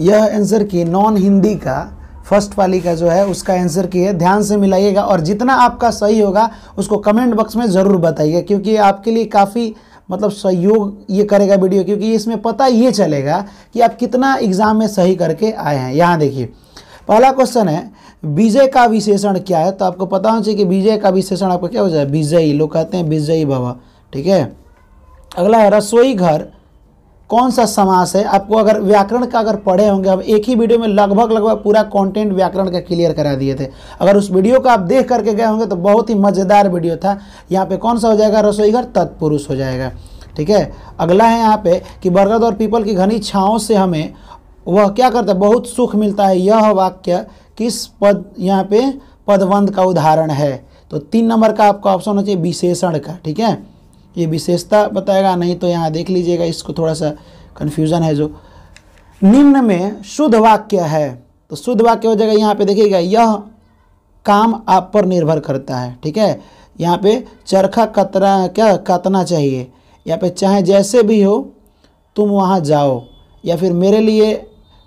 यह आंसर की नॉन हिंदी का फर्स्ट वाली का जो है उसका आंसर की है ध्यान से मिलाइएगा और जितना आपका सही होगा उसको कमेंट बॉक्स में ज़रूर बताइएगा क्योंकि आपके लिए काफ़ी मतलब सहयोग ये करेगा वीडियो क्योंकि इसमें पता ये चलेगा कि आप कितना एग्ज़ाम में सही करके आए हैं यहाँ देखिए पहला क्वेश्चन है विजय का विशेषण क्या है तो आपको पता होना चाहिए कि विजय का विशेषण आपको क्या हो जाए विजयी लोग कहते हैं विजयी भवा ठीक है अगला है रसोई घर कौन सा समास है आपको अगर व्याकरण का अगर पढ़े होंगे अब एक ही वीडियो में लगभग लगभग पूरा कंटेंट व्याकरण का क्लियर करा दिए थे अगर उस वीडियो का आप देख करके गए होंगे तो बहुत ही मज़ेदार वीडियो था यहाँ पे कौन सा हो जाएगा रसोईघर तत्पुरुष हो जाएगा ठीक है अगला है यहाँ पे कि बरगद और पीपल की घनी छाओं से हमें वह क्या करता है बहुत सुख मिलता है यह वाक्य किस पद यहाँ पे पदबंध का उदाहरण है तो तीन नंबर का आपका ऑप्शन होना चाहिए विशेषण का ठीक है ये विशेषता बताएगा नहीं तो यहाँ देख लीजिएगा इसको थोड़ा सा कन्फ्यूज़न है जो निम्न में शुद्ध वाक्य है तो शुद्ध वाक्य हो जाएगा यहाँ पे देखिएगा यह काम आप पर निर्भर करता है ठीक है यहाँ पे चरखा कतरा क्या कातना चाहिए यहाँ पे चाहे जैसे भी हो तुम वहाँ जाओ या फिर मेरे लिए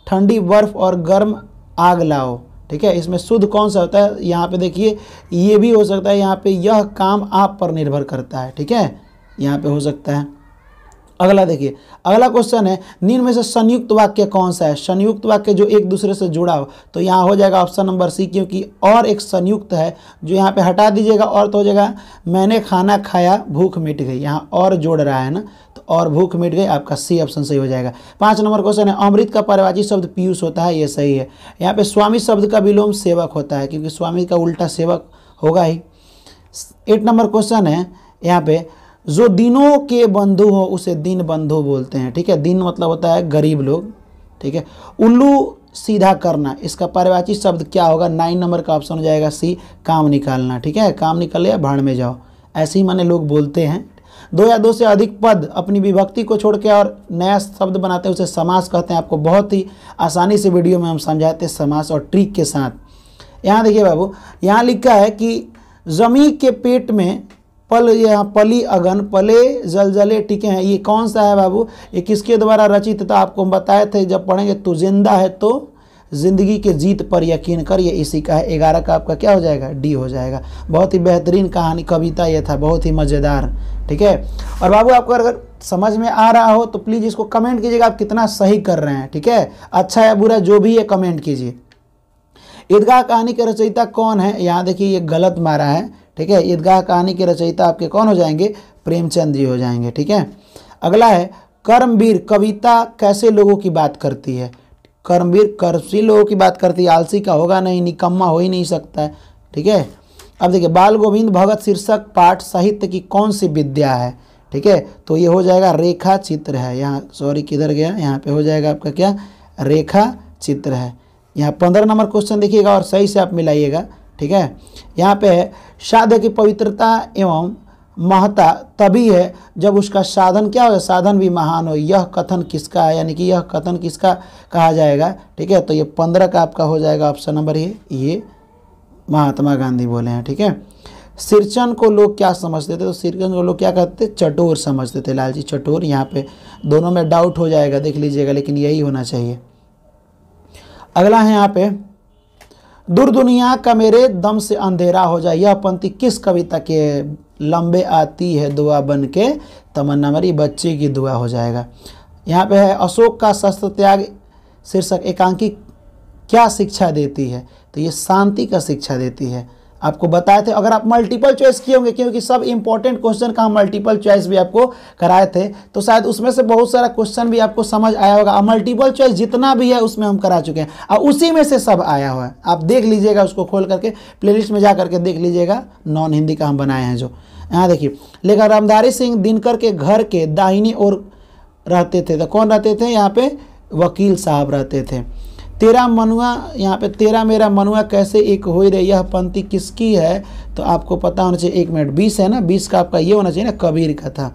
ठंडी बर्फ़ और गर्म आग लाओ ठीक है इसमें शुद्ध कौन सा होता है यहाँ पे देखिए ये भी हो सकता है यहाँ पे यह काम आप पर निर्भर करता है ठीक है यहाँ पे हो सकता है अगला देखिए अगला क्वेश्चन है निम्न में से संयुक्त वाक्य कौन सा है संयुक्त वाक्य जो एक दूसरे से जुड़ा हो तो यहाँ हो जाएगा ऑप्शन नंबर सी क्योंकि और एक संयुक्त है जो यहाँ पे हटा दीजिएगा और तो हो जाएगा मैंने खाना खाया भूख मिट गई यहाँ और जोड़ रहा है ना तो और भूख मिट गई आपका सी ऑप्शन सही हो जाएगा पाँच नंबर क्वेश्चन है अमृत का परिवाची शब्द पीयूष होता है ये सही है यहाँ पर स्वामी शब्द का विलोम सेवक होता है क्योंकि स्वामी का उल्टा सेवक होगा ही एट नंबर क्वेश्चन है यहाँ पर जो दिनों के बंधु हो उसे दिन बंधु बोलते हैं ठीक है दिन मतलब होता है गरीब लोग ठीक है उल्लू सीधा करना इसका परिवाची शब्द क्या होगा नाइन नंबर का ऑप्शन हो जाएगा सी काम निकालना ठीक है काम निकाले या भाड़ में जाओ ऐसे ही माने लोग बोलते हैं दो या दो से अधिक पद अपनी विभक्ति को छोड़ के और नया शब्द बनाते हैं उसे समास कहते हैं आपको बहुत ही आसानी से वीडियो में हम समझाते हैं समास और ट्रिक के साथ यहाँ देखिए बाबू यहाँ लिखा है कि जमी के पेट में पल यहाँ पली अगन पले जलजले टिके हैं ये कौन सा है बाबू ये किसके द्वारा रचित था आपको हम बताए थे जब पढ़ेंगे तो जिंदा है तो जिंदगी के जीत पर यकीन कर ये इसी का है ग्यारह का आपका क्या हो जाएगा डी हो जाएगा बहुत ही बेहतरीन कहानी कविता ये था बहुत ही मज़ेदार ठीक है और बाबू आपको अगर समझ में आ रहा हो तो प्लीज़ इसको कमेंट कीजिएगा आप कितना सही कर रहे हैं ठीक है अच्छा या बुरा जो भी है कमेंट कीजिए ईदगाह कहानी के रचयिता कौन है यहाँ देखिए ये गलत मारा है ठीक है ईदगाह कहानी के रचयिता आपके कौन हो जाएंगे प्रेमचंद जी हो जाएंगे ठीक है अगला है कर्मवीर कविता कैसे लोगों की बात करती है कर्मवीर कर्सी लोगों की बात करती है आलसी का होगा नहीं निकम्मा हो ही नहीं सकता है ठीक है अब देखिए बाल गोविंद भगत शीर्षक पाठ साहित्य की कौन सी विद्या है ठीक है तो ये हो जाएगा रेखा चित्र है यहाँ सॉरी किधर गया यहाँ पे हो जाएगा आपका क्या रेखा चित्र है यहाँ पंद्रह नंबर क्वेश्चन देखिएगा और सही से आप मिलाइएगा ठीक है यहाँ पे है साध्य की पवित्रता एवं महता तभी है जब उसका साधन क्या हो साधन भी महान हो यह कथन किसका है यानी कि यह कथन किसका कहा जाएगा ठीक है तो ये पंद्रह का आपका हो जाएगा ऑप्शन नंबर ये ये महात्मा गांधी बोले हैं ठीक है सिरचन को लोग क्या समझते थे तो सिरचन को लोग क्या कहते थे चटोर समझते थे लाल जी चटोर यहाँ पे दोनों में डाउट हो जाएगा देख लीजिएगा लेकिन यही होना चाहिए अगला है यहाँ पे दूर दुनिया का मेरे दम से अंधेरा हो जाए यह पंक्ति किस कविता के लंबे आती है दुआ बन के तमन्ना मरी बच्चे की दुआ हो जाएगा यहाँ पे है अशोक का शस्त्र त्याग शीर्षक एकांकी क्या शिक्षा देती है तो ये शांति का शिक्षा देती है आपको बताए थे अगर आप मल्टीपल चॉइस किए होंगे क्योंकि सब इंपॉर्टेंट क्वेश्चन का मल्टीपल चॉइस भी आपको कराए थे तो शायद उसमें से बहुत सारा क्वेश्चन भी आपको समझ आया होगा मल्टीपल चॉइस जितना भी है उसमें हम करा चुके हैं और उसी में से सब आया हुआ है आप देख लीजिएगा उसको खोल करके प्ले में जा करके देख लीजिएगा नॉन हिंदी का हम बनाए हैं जो यहाँ देखिए लेकिन रामधारी सिंह दिनकर के घर के दाहिनी ओर रहते थे तो कौन रहते थे यहाँ पे वकील साहब रहते थे तेरा मनुआ यहाँ पे तेरा मेरा मनुआ कैसे एक हो रहे यह पंक्ति किसकी है तो आपको पता होना चाहिए एक मिनट बीस है ना बीस का आपका ये होना चाहिए ना कबीर का था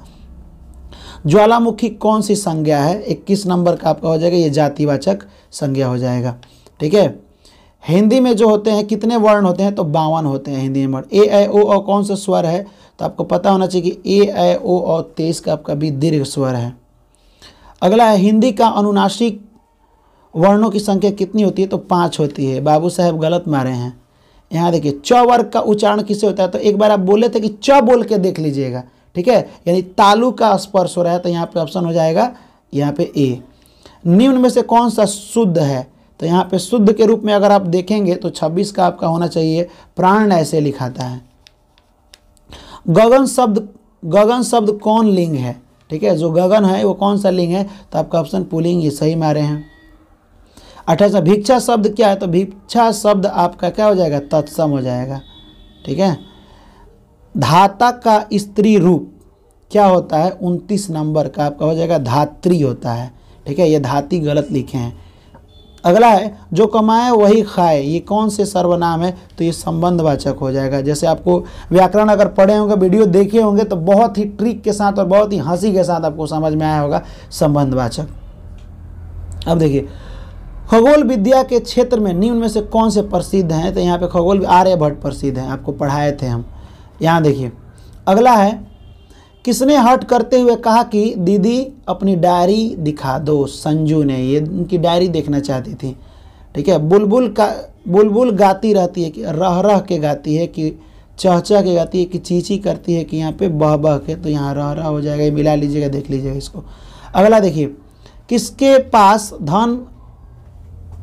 ज्वालामुखी कौन सी संज्ञा है इक्कीस नंबर का आपका हो जाएगा ये जातिवाचक संज्ञा हो जाएगा ठीक है हिंदी में जो होते हैं कितने वर्ण होते हैं तो बावन होते हैं हिंदी में वर्ण ए ए ओ और कौन सा स्वर है तो आपको पता होना चाहिए कि ए ए ओ और तेईस का आपका भी दीर्घ स्वर है अगला है हिंदी का अनुनाशिक वर्णों की संख्या कितनी होती है तो पाँच होती है बाबू साहब गलत मारे हैं यहाँ देखिए च वर्ग का उच्चारण किसे होता है तो एक बार आप बोले थे कि च बोल के देख लीजिएगा ठीक है यानी तालु का स्पर्श हो रहा है तो यहाँ पे ऑप्शन हो जाएगा यहाँ पे ए निम्न में से कौन सा शुद्ध है तो यहाँ पे शुद्ध के रूप में अगर आप देखेंगे तो 26 का आपका होना चाहिए प्राण ऐसे लिखाता है गगन शब्द गगन शब्द कौन लिंग है ठीक है जो गगन है वो कौन सा लिंग है तो आपका ऑप्शन पुलिंग ये सही मारे हैं अठाईसवा भिक्षा शब्द क्या है तो भिक्षा शब्द आपका क्या हो जाएगा तत्सम हो जाएगा ठीक है धाता का स्त्री रूप क्या होता है उनतीस नंबर का आपका हो जाएगा धात्री होता है ठीक है ये धाती गलत लिखे हैं अगला है जो कमाए वही खाए ये कौन से सर्वनाम है तो ये संबंधवाचक हो जाएगा जैसे आपको व्याकरण अगर पढ़े होंगे वीडियो देखे होंगे तो बहुत ही ट्रिक के साथ और बहुत ही हंसी के साथ आपको समझ में आया होगा संबंधवाचक अब देखिए खगोल विद्या के क्षेत्र में निम्न में से कौन से प्रसिद्ध हैं तो यहाँ पे खगोल आर्यभट्ट प्रसिद्ध हैं आपको पढ़ाए थे हम यहाँ देखिए अगला है किसने हट करते हुए कहा कि दीदी अपनी डायरी दिखा दो संजू ने ये उनकी डायरी देखना चाहती थी ठीक है बुलबुल का बुलबुल गाती रहती है कि रह रह के गाती है कि चहचह के गाती है कि चीची करती है कि यहाँ पे बह बह के तो यहाँ रह रह हो जाएगा मिला लीजिएगा देख लीजिएगा इसको अगला देखिए किसके पास धन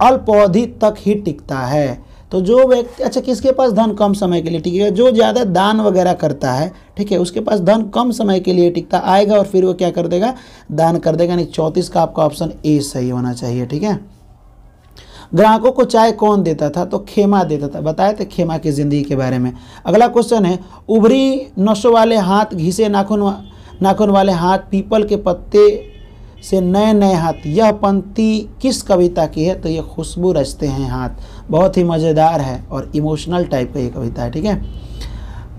अल्पावधि तक ही टिकता है तो जो व्यक्ति अच्छा किसके पास धन कम समय के लिए टिकेगा जो ज़्यादा दान वगैरह करता है ठीक है उसके पास धन कम समय के लिए टिकता आएगा और फिर वो क्या कर देगा दान कर देगा यानी चौंतीस का आपका ऑप्शन ए सही होना चाहिए ठीक है ग्राहकों को चाय कौन देता था तो खेमा देता था बताए थे खेमा की ज़िंदगी के बारे में अगला क्वेश्चन है उभरी नशों वाले हाथ घिसे नाखून नाखून वाले हाथ पीपल के पत्ते से नए नए हाथ यह पंक्ति किस कविता की है तो ये खुशबू रचते हैं हाथ बहुत ही मज़ेदार है और इमोशनल टाइप का ये कविता है ठीक है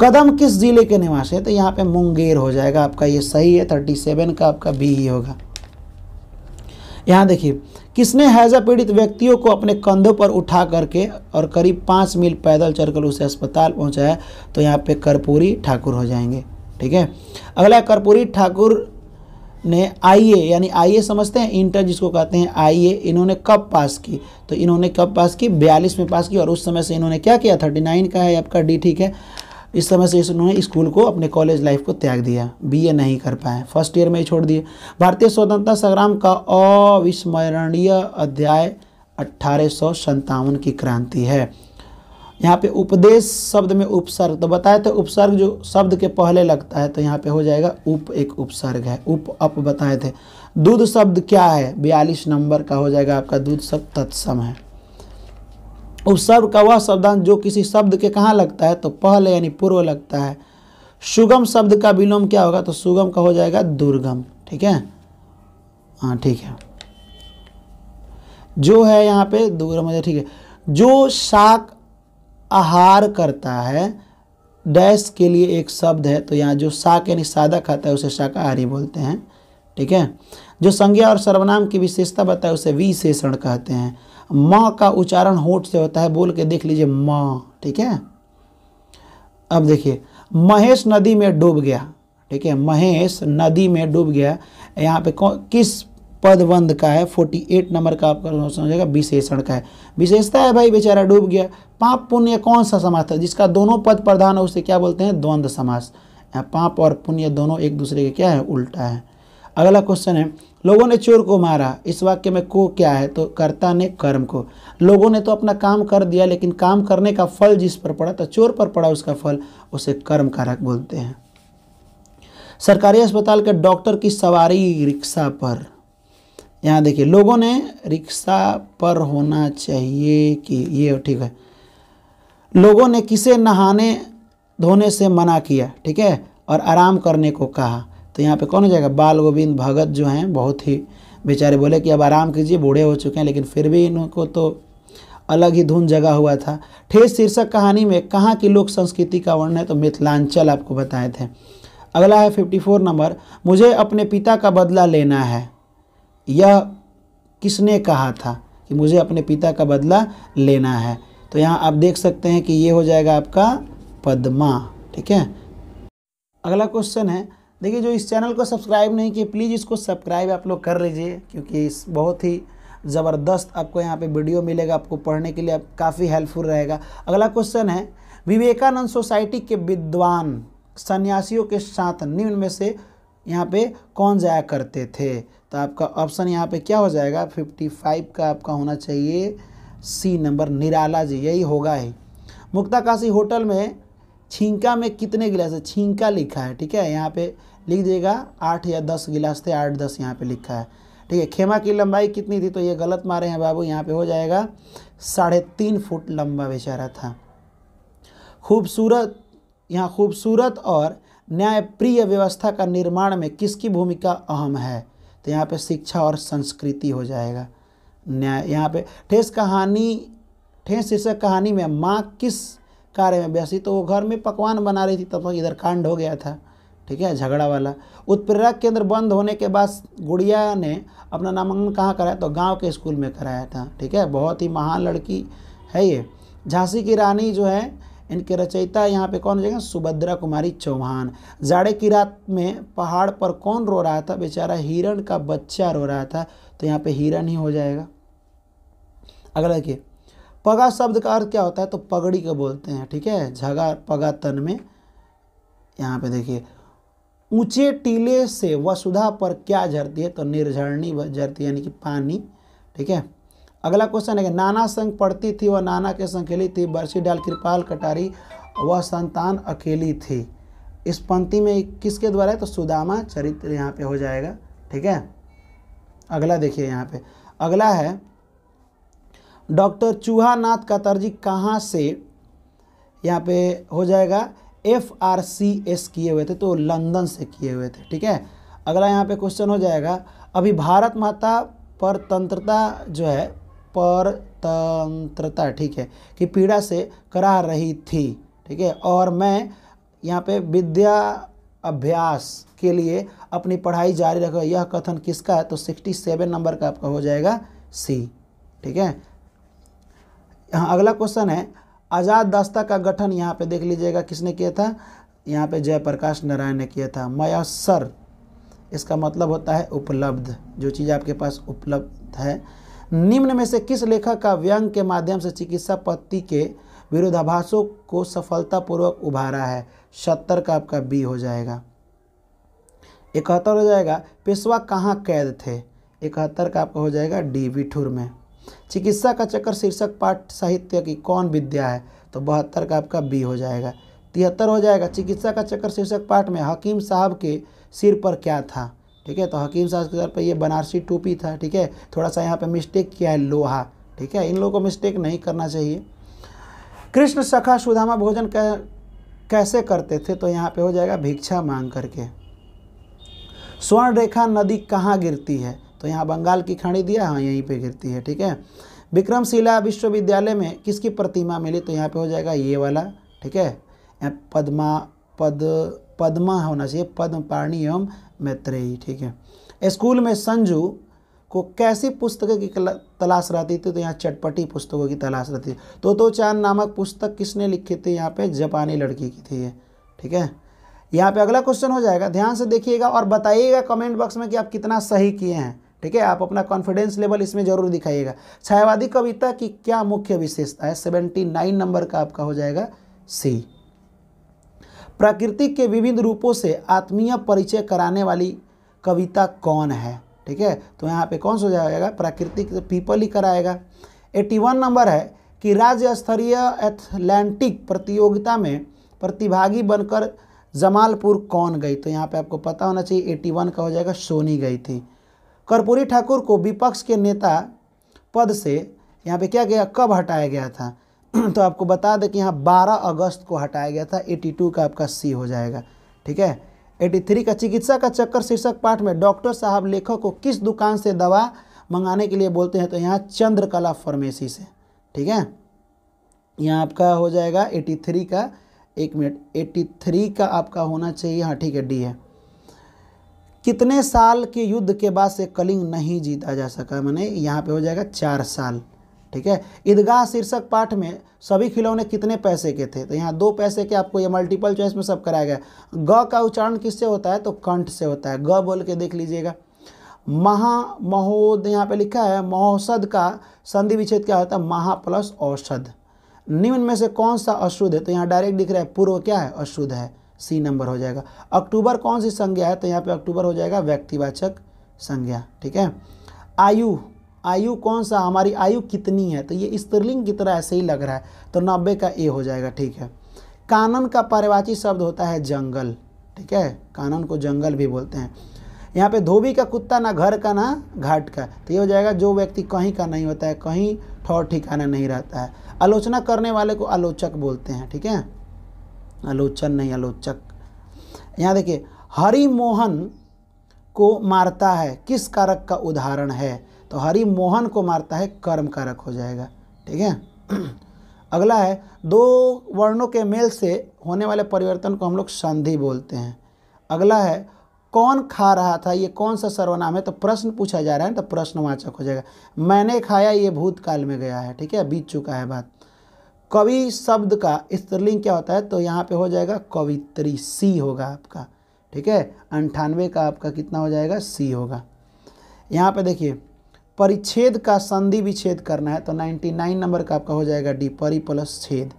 कदम किस ज़िले के निवास है तो यहाँ पे मुंगेर हो जाएगा आपका ये सही है थर्टी सेवन का आपका बी ही होगा यहाँ देखिए किसने हैजा पीड़ित व्यक्तियों को अपने कंधों पर उठा करके और करीब पाँच मील पैदल चलकर उसे अस्पताल पहुँचाया तो यहाँ पे कर्पूरी ठाकुर हो जाएंगे ठीक है अगला कर्पूरी ठाकुर ने आई यानी आई समझते हैं इंटर जिसको कहते हैं आई इन्होंने कब पास की तो इन्होंने कब पास की बयालीस में पास की और उस समय से इन्होंने क्या किया थर्टी नाइन का है आपका डी ठीक है इस समय से इन्होंने स्कूल को अपने कॉलेज लाइफ को त्याग दिया बीए नहीं कर पाए फर्स्ट ईयर में ही छोड़ दिए भारतीय स्वतंत्रता संग्राम का अविस्मरणीय अध्याय अट्ठारह की क्रांति है यहाँ पे उपदेश शब्द में उपसर्ग तो बताए थे तो उपसर्ग जो शब्द के पहले लगता है तो यहाँ पे हो जाएगा उप एक उपसर्ग है उप अप बताए थे दूध शब्द क्या है बयालीस नंबर का हो जाएगा आपका दूध शब्द तत्सम है उपसर्ग का वह शब्दांश जो किसी शब्द के कहाँ लगता है तो पहले यानी पूर्व लगता है सुगम शब्द का विलोम क्या होगा तो सुगम का हो जाएगा दुर्गम ठीक है हाँ ठीक है जो है यहाँ पे दुर्गम ठीक है जो शाक आहार करता है डैश के लिए एक शब्द है तो यहाँ जो शाक यानी सादा खाता है उसे शाकाहारी बोलते हैं ठीक है जो संज्ञा और सर्वनाम की विशेषता बताए उसे विशेषण कहते हैं म का उच्चारण होठ से होता है बोल के देख लीजिए म ठीक है अब देखिए महेश नदी में डूब गया ठीक है महेश नदी में डूब गया यहाँ पे किस पदबंध का है 48 नंबर का आपका क्वेश्चन हो जाएगा विशेषण का है विशेषता है भाई बेचारा डूब गया पाप पुण्य कौन सा समास था जिसका दोनों पद प्रधान है उसे क्या बोलते हैं द्वंद्व समास पाप और पुण्य दोनों एक दूसरे के क्या है उल्टा है अगला क्वेश्चन है लोगों ने चोर को मारा इस वाक्य में को क्या है तो कर्ता ने कर्म को लोगों ने तो अपना काम कर दिया लेकिन काम करने का फल जिस पर पड़ा तो चोर पर पड़ा उसका फल उसे कर्म कारक बोलते हैं सरकारी अस्पताल के डॉक्टर की सवारी रिक्शा पर यहाँ देखिए लोगों ने रिक्शा पर होना चाहिए कि ये ठीक है लोगों ने किसे नहाने धोने से मना किया ठीक है और आराम करने को कहा तो यहाँ पे कौन हो जाएगा बाल गोविंद भगत जो हैं बहुत ही बेचारे बोले कि अब आराम कीजिए बूढ़े हो चुके हैं लेकिन फिर भी इनको तो अलग ही धुन जगा हुआ था ठेस शीर्षक कहानी में कहाँ की लोक संस्कृति का वर्णन है तो मिथिलांचल आपको बताए थे अगला है फोर नंबर मुझे अपने पिता का बदला लेना है यह किसने कहा था कि मुझे अपने पिता का बदला लेना है तो यहाँ आप देख सकते हैं कि ये हो जाएगा आपका पद्मा ठीक है अगला क्वेश्चन है देखिए जो इस चैनल को सब्सक्राइब नहीं किए प्लीज़ इसको सब्सक्राइब आप लोग कर लीजिए क्योंकि इस बहुत ही ज़बरदस्त आपको यहाँ पे वीडियो मिलेगा आपको पढ़ने के लिए आप काफ़ी हेल्पफुल रहेगा अगला क्वेश्चन है विवेकानंद सोसाइटी के विद्वान सन्यासियों के साथ निम्न में से यहाँ पे कौन जाया करते थे तो आपका ऑप्शन यहाँ पे क्या हो जाएगा 55 का आपका होना चाहिए सी नंबर निराला जी यही होगा ही मुक्ताकाशी होटल में छिंका में कितने गिलास है छिंका लिखा है ठीक है यहाँ पे लिख दिएगा आठ या दस गिलास थे आठ दस यहाँ पे लिखा है ठीक है खेमा की लंबाई कितनी थी तो ये गलत मारे हैं बाबू यहाँ पे हो जाएगा साढ़े तीन फुट लंबा बेचारा था खूबसूरत यहाँ खूबसूरत और न्यायप्रिय व्यवस्था का निर्माण में किसकी भूमिका अहम है तो यहाँ पे शिक्षा और संस्कृति हो जाएगा न्याय यहाँ पे ठेस कहानी ठेस शीर्षक कहानी में माँ किस कार्य में व्यस्त तो वो घर में पकवान बना रही थी तब तो तक इधर कांड हो गया था ठीक है झगड़ा वाला उत्प्रेरक केंद्र बंद होने के बाद गुड़िया ने अपना नामांकन कहाँ कराया तो गांव के स्कूल में कराया था ठीक है बहुत ही महान लड़की है ये झांसी की रानी जो है इनके रचयिता यहाँ पे कौन हो जाएगा सुभद्रा कुमारी चौहान जाड़े की रात में पहाड़ पर कौन रो रहा था बेचारा हिरण का बच्चा रो रहा था तो यहाँ पे हिरण ही हो जाएगा अगला देखिए पगा शब्द का अर्थ क्या होता है तो पगड़ी को बोलते हैं ठीक है झगा पगा तन में यहाँ पे देखिए ऊंचे टीले से वसुधा पर क्या झरती है तो निर्झरणी झरती है यानी कि पानी ठीक है अगला क्वेश्चन है नाना संग पढ़ती थी वह नाना के संग खेली थी बरसी डाल कृपाल कटारी वह संतान अकेली थी इस पंक्ति में किसके द्वारा है तो सुदामा चरित्र यहाँ पे हो जाएगा ठीक है अगला देखिए यहाँ पे अगला है डॉक्टर चूहानाथ कतरजी कहाँ से यहाँ पे हो जाएगा एफ आर सी एस किए हुए थे तो लंदन से किए हुए थे ठीक है अगला यहाँ पे क्वेश्चन हो जाएगा अभी भारत माता पर तंत्रता जो है परतंत्रता ठीक है कि पीड़ा से करा रही थी ठीक है और मैं यहाँ पे विद्या अभ्यास के लिए अपनी पढ़ाई जारी रखा यह कथन किसका है तो 67 नंबर का आपका हो जाएगा सी ठीक है यहाँ अगला क्वेश्चन है आज़ाद दास्ता का गठन यहाँ पे देख लीजिएगा किसने किया था यहाँ पे जयप्रकाश नारायण ने किया था मयसर इसका मतलब होता है उपलब्ध जो चीज़ आपके पास उपलब्ध है निम्न में से किस लेखक का व्यंग के माध्यम से चिकित्सा पद्धति के विरोधाभासों को सफलतापूर्वक उभारा है सत्तर का आपका बी हो जाएगा इकहत्तर हो जाएगा पेशवा कहाँ कैद थे इकहत्तर का आपका हो जाएगा डी विठुर में चिकित्सा का चक्कर शीर्षक पाठ साहित्य की कौन विद्या है तो बहत्तर का आपका बी हो जाएगा तिहत्तर हो जाएगा चिकित्सा का चक्कर शीर्षक पाठ में हकीम साहब के सिर पर क्या था ठीक है तो हकीम साहब के तौर पर ये बनारसी टोपी था ठीक है थोड़ा सा यहाँ पे मिस्टेक किया है लोहा ठीक है इन लोगों को मिस्टेक नहीं करना चाहिए कृष्ण सखा सुधामा भोजन कैसे करते थे तो यहाँ पे हो जाएगा भिक्षा मांग करके स्वर्ण रेखा नदी कहाँ गिरती है तो यहाँ बंगाल की खाड़ी दिया हाँ यहीं पे गिरती है ठीक है विक्रमशिला विश्वविद्यालय में किसकी प्रतिमा मिली तो यहाँ पे हो जाएगा ये वाला ठीक है पद्मा पद पद्मा होना चाहिए पद्म पाणी एवं मैत्रेयी ठीक है स्कूल में संजू को कैसी पुस्तक की तलाश रहती थी तो यहाँ चटपटी पुस्तकों की तलाश रहती थी तो तो चांद नामक पुस्तक किसने लिखी थी यहाँ पे जापानी लड़की की थी ये ठीक है यहाँ पे अगला क्वेश्चन हो जाएगा ध्यान से देखिएगा और बताइएगा कमेंट बॉक्स में कि आप कितना सही किए हैं ठीक है आप अपना कॉन्फिडेंस लेवल इसमें जरूर दिखाइएगा छायावादी कविता की क्या मुख्य विशेषता है सेवेंटी नाइन नंबर का आपका हो जाएगा सी प्रकृति के विभिन्न रूपों से आत्मीय परिचय कराने वाली कविता कौन है ठीक है तो यहाँ पे कौन सा जाएगा प्राकृतिक पीपल ही कराएगा एटी वन नंबर है कि राज्य स्तरीय एथलैंटिक प्रतियोगिता में प्रतिभागी बनकर जमालपुर कौन गई तो यहाँ पे आपको पता होना चाहिए एटी वन का हो जाएगा सोनी गई थी कर्पूरी ठाकुर को विपक्ष के नेता पद से यहाँ पे क्या गया कब हटाया गया था तो आपको बता दें कि यहाँ 12 अगस्त को हटाया गया था 82 का आपका सी हो जाएगा ठीक है 83 का चिकित्सा का चक्कर शीर्षक पाठ में डॉक्टर साहब लेखक को किस दुकान से दवा मंगाने के लिए बोलते हैं तो यहाँ चंद्रकला फार्मेसी से ठीक है यहाँ आपका हो जाएगा 83 का एक मिनट 83 का आपका होना चाहिए हाँ ठीक है डी है कितने साल के युद्ध के बाद से कलिंग नहीं जीता जा सका मैंने यहाँ पे हो जाएगा चार साल ठीक है ईदगाह शीर्षक पाठ में सभी खिलौने कितने पैसे के थे तो यहाँ दो पैसे के आपको ये मल्टीपल चॉइस में सब कराया गया ग का उच्चारण किससे होता है तो कंठ से होता है ग बोल के देख लीजिएगा महा महोद यहाँ पे लिखा है महोषध का संधि विच्छेद क्या होता है महा प्लस औषध निम्न में से कौन सा अशुद्ध है तो यहाँ डायरेक्ट दिख रहा है पूर्व क्या है अशुद्ध है सी नंबर हो जाएगा अक्टूबर कौन सी संज्ञा है तो यहाँ पे अक्टूबर हो जाएगा व्यक्तिवाचक संज्ञा ठीक है आयु आयु कौन सा हमारी आयु कितनी है तो ये स्त्रीलिंग की तरह ऐसे ही लग रहा है तो नब्बे का ए हो जाएगा ठीक है कानन का परिवाची शब्द होता है जंगल ठीक है कानन को जंगल भी बोलते हैं यहाँ पे धोबी का कुत्ता ना घर का ना घाट का तो ये हो जाएगा जो व्यक्ति कहीं का नहीं होता है कहीं ठौर ठिकाना नहीं रहता है आलोचना करने वाले को आलोचक बोलते हैं ठीक है आलोचन नहीं आलोचक यहाँ देखिए हरिमोहन को मारता है किस कारक का उदाहरण है तो हरि मोहन को मारता है कर्म कारक हो जाएगा ठीक है अगला है दो वर्णों के मेल से होने वाले परिवर्तन को हम लोग संधि बोलते हैं अगला है कौन खा रहा था ये कौन सा सर्वनाम है तो प्रश्न पूछा जा रहा है तो प्रश्नवाचक हो जाएगा मैंने खाया ये भूतकाल में गया है ठीक है बीत चुका है बात कवि शब्द का स्त्रीलिंग क्या होता है तो यहाँ पे हो जाएगा कवित्री सी होगा आपका ठीक है अंठानवे का आपका कितना हो जाएगा सी होगा यहाँ पे देखिए परिच्छेद का संधि विच्छेद करना है तो 99 नंबर का आपका हो जाएगा डी परि प्लस छेद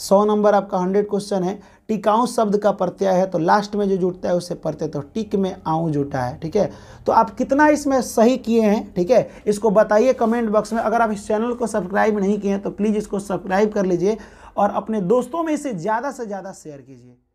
सौ नंबर आपका हंड्रेड क्वेश्चन है टिकाऊ शब्द का प्रत्यय है तो लास्ट में जो जुटता है उससे प्रत्यय तो टिक में आऊँ जुटा है ठीक है तो आप कितना इसमें सही किए हैं ठीक है इसको बताइए कमेंट बॉक्स में अगर आप इस चैनल को सब्सक्राइब नहीं किए हैं तो प्लीज़ इसको सब्सक्राइब कर लीजिए और अपने दोस्तों में इसे ज़्यादा से ज़्यादा शेयर कीजिए